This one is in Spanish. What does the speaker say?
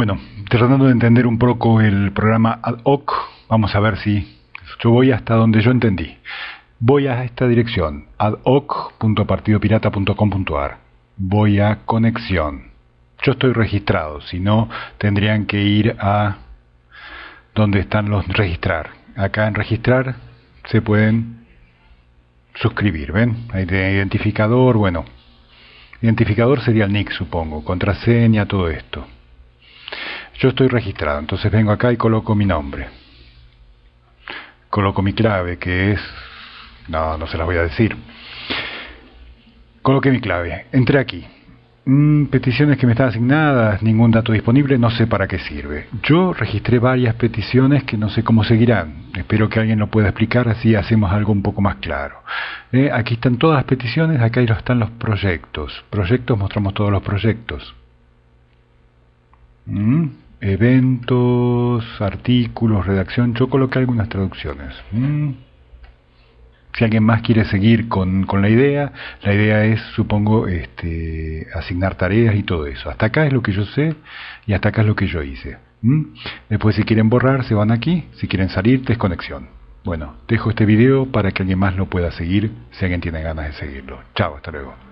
Bueno, tratando de entender un poco el programa ad hoc, vamos a ver si yo voy hasta donde yo entendí. Voy a esta dirección, ad hoc.partidopirata.com.ar. Voy a conexión. Yo estoy registrado, si no tendrían que ir a donde están los registrar. Acá en registrar se pueden suscribir, ¿ven? Ahí tiene identificador, bueno. Identificador sería el nick, supongo, contraseña, todo esto. Yo estoy registrado, entonces vengo acá y coloco mi nombre. Coloco mi clave, que es... No, no se las voy a decir. Coloqué mi clave, entré aquí. Mm, peticiones que me están asignadas, ningún dato disponible, no sé para qué sirve. Yo registré varias peticiones que no sé cómo seguirán. Espero que alguien lo pueda explicar, así hacemos algo un poco más claro. Eh, aquí están todas las peticiones, acá están los proyectos. Proyectos, mostramos todos los proyectos eventos, artículos, redacción, yo coloqué algunas traducciones. Si alguien más quiere seguir con, la idea, la idea es, supongo, este, asignar tareas y todo eso. Hasta acá es lo que yo sé y hasta acá es lo que yo hice. Después, si quieren borrar, se van aquí. Si quieren salir, desconexión. Bueno, dejo este video para que alguien más lo pueda seguir, si alguien tiene ganas de seguirlo. Chao, hasta luego.